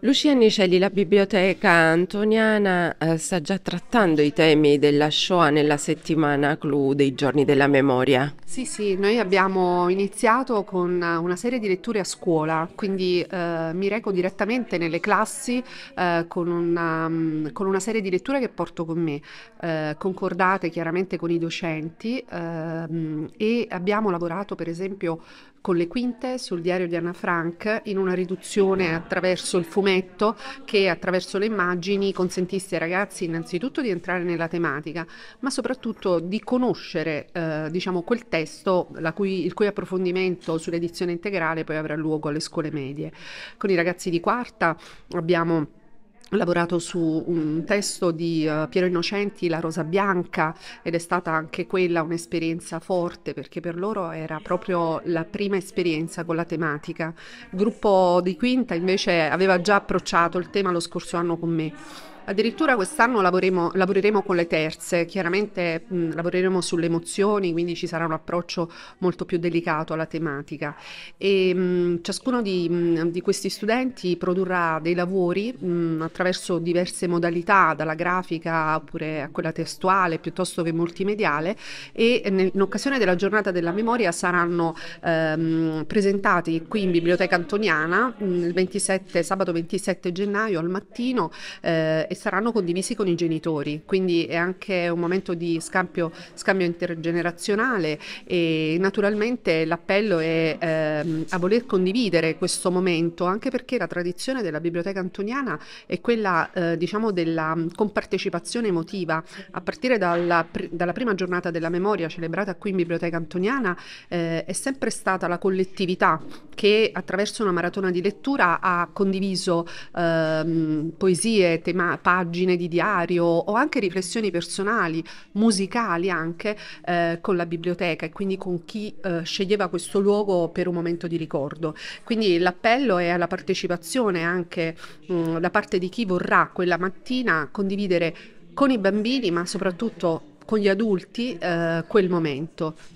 Lucia Nicelli, la biblioteca antoniana, eh, sta già trattando i temi della Shoah nella settimana clou dei giorni della memoria. Sì, sì, noi abbiamo iniziato con eh, una serie di letture a scuola, quindi eh, mi reco direttamente nelle classi eh, con, una, mm, con, una, serie di letture che porto con me, eh, concordate chiaramente con i docenti ehm, e abbiamo lavorato per esempio con le quinte sul diario di Anna Frank in una riduzione attraverso il fumetto che attraverso le immagini consentisse ai ragazzi innanzitutto di entrare nella tematica, ma soprattutto di conoscere eh, diciamo, quel testo cui, il cui approfondimento sull'edizione integrale poi avrà luogo alle scuole medie. Con i ragazzi di quarta abbiamo ho lavorato su un testo di uh, Piero Innocenti, La Rosa Bianca, ed è stata anche quella un'esperienza forte perché per loro era proprio la prima esperienza con la tematica. Il gruppo di Quinta invece aveva già approcciato il tema lo scorso anno con me. Addirittura quest'anno lavoreremo, lavoreremo con le terze, chiaramente mh, lavoreremo sulle emozioni, quindi ci sarà un approccio molto più delicato alla tematica. E, mh, ciascuno di, mh, di, questi studenti produrrà dei lavori attraverso diverse modalità, dalla grafica oppure a quella testuale piuttosto che multimediale e nel, in occasione della giornata della memoria saranno ehm, presentati qui in Biblioteca Antoniana 27, sabato 27 gennaio al mattino eh, saranno condivisi con i genitori, quindi è anche un momento di scambio, scambio intergenerazionale e naturalmente l'appello è ehm, a voler condividere questo momento, anche perché la tradizione della biblioteca antoniana è quella eh, diciamo della compartecipazione emotiva, a partire dalla, pr dalla, prima giornata della memoria celebrata qui in biblioteca antoniana eh, è sempre stata la collettività che attraverso una maratona di lettura ha condiviso ehm, poesie, tema- pagine di diario o anche riflessioni personali, musicali anche, eh, con la biblioteca e quindi con chi eh, sceglieva questo luogo per un momento di ricordo. Quindi l'appello è alla partecipazione anche mh, mm, da parte di chi vorrà quella mattina condividere con i bambini, ma soprattutto con gli adulti, eh, quel momento.